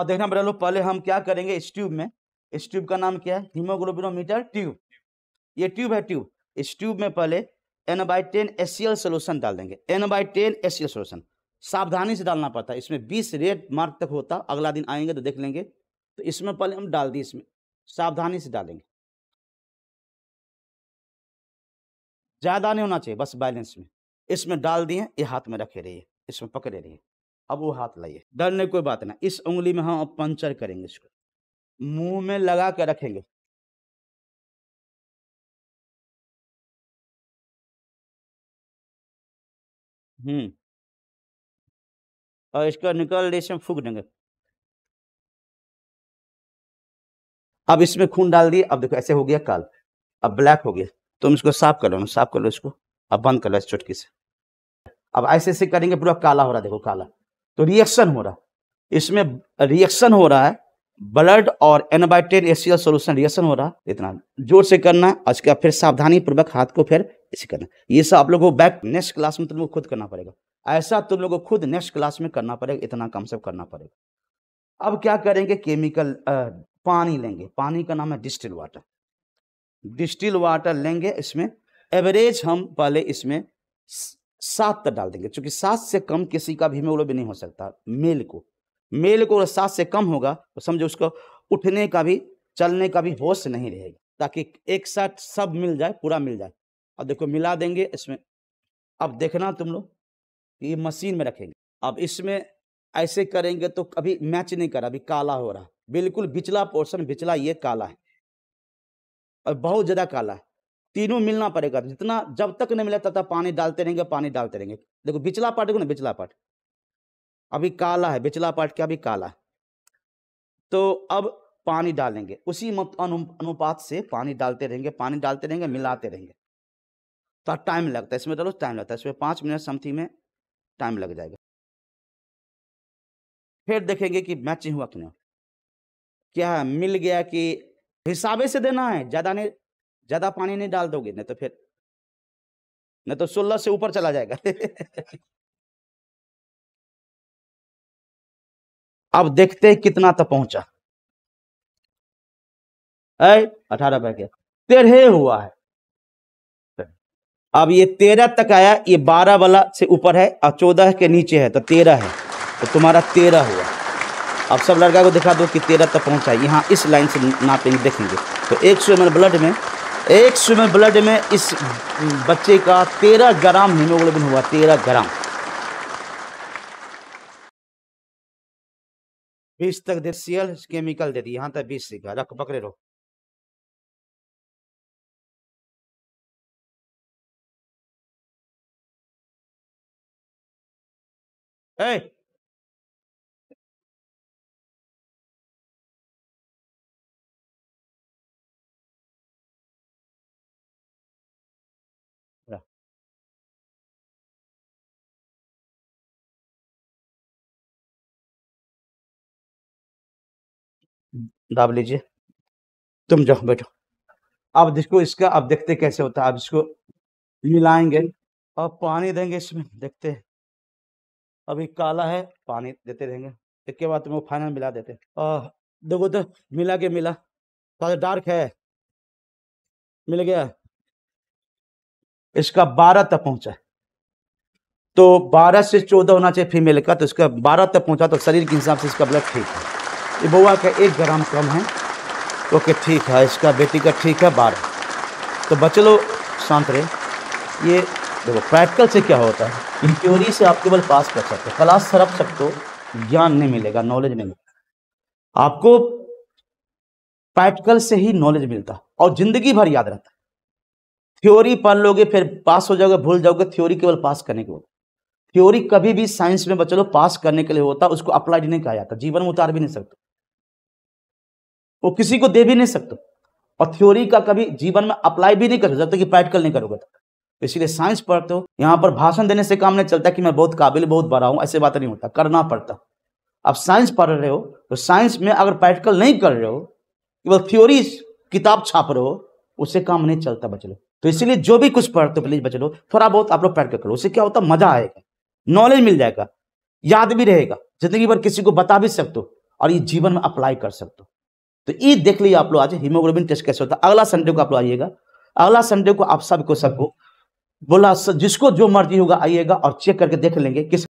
और देखना बेटा लोग पहले हम क्या करेंगे इस ट्यूब में इस ट्यूब का नाम क्या है हीमोग्लोबिनोमीटर ट्यूब ये ट्यूब है ट्यूब इस ट्यूब में पहले N by ten HCl solution डाल देंगे N by ten HCl solution सावधानी से डालना पड़ता है इसमें बीस रेड मार्क तक होता अगला दिन आएंगे तो देख लेंगे तो इसमें पहले हम डाल दिए इसमें सावधानी से डालेंगे ज़्यादा नहीं होना चाहिए बस बैलेंस में इसमें डाल दिए ये हाथ में रखे रहिए इसमें पकड़े रहिए अब वो हाथ लाइए डरने कोई बात ना इस उंगली में हम अब पंचर करेंगे इसको मुंह में लगा के रखेंगे हम्म और इसका निकल से फूक देंगे अब इसमें खून डाल दिए अब देखो ऐसे हो गया काल अब ब्लैक हो गया तुम इसको साफ कर लो साफ कर लो इसको अब बंद कर लो इस चुटकी से अब ऐसे ऐसे करेंगे पूरा काला हो रहा देखो काला तो रिएक्शन हो रहा इसमें रिएक्शन हो रहा है ब्लड और एनोबाइटेड एसियल सोल्यूशन रिएक्शन हो रहा इतना जोर से करना और इसके फिर सावधानी पूर्वक हाथ को फिर ऐसे करना ये सब आप लोगों को बैक नेक्स्ट क्लास में तुम लोग खुद करना पड़ेगा ऐसा तुम लोगों को खुद नेक्स्ट क्लास में करना पड़ेगा इतना कम सब करना पड़ेगा अब क्या करेंगे केमिकल पानी लेंगे पानी का नाम है डिस्टिल वाटर डिस्टिल वाटर लेंगे इसमें एवरेज हम पहले इसमें सात तक डाल देंगे क्योंकि सात से कम किसी का भी भी नहीं हो सकता मेल को मेल को सात से कम होगा तो समझो उसको उठने का भी चलने का भी होश नहीं रहेगा ताकि एक साथ सब मिल जाए पूरा मिल जाए अब देखो मिला देंगे इसमें अब देखना तुम लोग ये मशीन में रखेंगे अब इसमें ऐसे करेंगे तो अभी मैच नहीं कर रहा अभी काला हो रहा बिल्कुल बिचला पोर्शन बिचला ये काला है और बहुत ज़्यादा काला है तीनों मिलना पड़ेगा जितना जब तक नहीं मिला तब तक पानी डालते रहेंगे पानी डालते रहेंगे देखो बिचला पार्ट देखो ना बिचला पार्ट अभी काला है बिचला पार्ट क्या अभी काला है तो अब पानी डालेंगे उसी अनुपात से पानी डालते रहेंगे पानी डालते रहेंगे मिलाते रहेंगे तो टाइम लगता है इसमें चलो टाइम लगता है इसमें पाँच मिनट समथिंग में टाइम लग जाएगा फिर देखेंगे कि मैचिंग हुआ कि नहीं क्या मिल गया कि हिसाबे से देना है ज़्यादा नहीं ज्यादा पानी नहीं डाल दोगे नहीं तो फिर नहीं तो सोलह से ऊपर चला जाएगा अब देखते हैं कितना तक पहुंचा अठारह पे गया तेरह हुआ है अब ये तेरह तक आया ये बारह वाला से ऊपर है और चौदह के नीचे है तो तेरह है तो तुम्हारा तेरह हुआ अब सब लड़का को दिखा दो कि तेरह तक पहुंचा यहाँ इस लाइन से नापेंगे देखेंगे तो एक सौ एम ब्लड में एक स्विमर ब्लड में इस बच्चे का तेरह ग्राम हीमोग्लोबिन हुआ तेरह ग्राम बीस तक दे सीएल केमिकल दे दी यहां तक बीस सीखा रख पकड़े रहो ए दाब लीजिए तुम जाओ बैठो अब देखो इसका अब देखते कैसे होता है अब इसको मिलाएंगे और पानी देंगे इसमें देखते हैं अभी काला है पानी देते रहेंगे इसके बाद तुम्हें फाइनल मिला देते देखो तो मिला के मिला थोड़ा डार्क है मिल गया इसका बारह तक पहुंचा तो बारह से चौदह होना चाहिए फीमेल का तो इसका बारह तक पहुंचा तो शरीर के हिसाब से इसका ब्लड ठीक है ये बउआ का एक ग्राम कम है ओके ठीक है इसका बेटी का ठीक है बारह तो बचे लोग शांत रहे ये देखो प्रैक्टिकल से क्या होता है इन थ्योरी से आप केवल पास कर सकते हो क्लास सरप सकते हो ज्ञान नहीं मिलेगा नॉलेज नहीं मिलेगा आपको प्रैक्टिकल से ही नॉलेज मिलता और जिंदगी भर याद रहता थ्योरी पढ़ लोगे फिर पास हो जाओगे भूल जाओगे थ्योरी केवल पास करने के होता थ्योरी कभी भी साइंस में बच्चों पास करने के लिए होता उसको अप्लाइड नहीं कहा जाता जीवन में उतार भी नहीं सकते वो किसी को दे भी नहीं सकते और थ्योरी का कभी जीवन में अप्लाई भी नहीं कर सकते कि प्रैक्टिकल नहीं करोगे तो इसीलिए साइंस पढ़ते हो यहाँ पर भाषण देने से काम नहीं चलता कि मैं बहुत काबिल बहुत बड़ा हूँ ऐसे बात नहीं होता करना पड़ता आप साइंस पढ़ रहे हो तो साइंस में अगर प्रैक्टिकल नहीं कर रहे हो केवल थ्योरी किताब छाप रहे हो उससे काम नहीं चलता बच लो तो इसीलिए जो भी कुछ पढ़ते हो प्लीज बच लो थोड़ा बहुत आप लोग प्रैक्टिकल करो उससे क्या होता मजा आएगा नॉलेज मिल जाएगा याद भी रहेगा जिंदगी भर किसी को बता भी सकते हो और ये जीवन में अप्लाई कर सकते हो तो ये देख लीजिए आप लोग आज हीमोग्लोबिन टेस्ट कैसे होता है अगला संडे को आप लोग आइएगा अगला संडे को आप सबको सबको बोला जिसको जो मर्जी होगा आइएगा और चेक करके देख लेंगे किस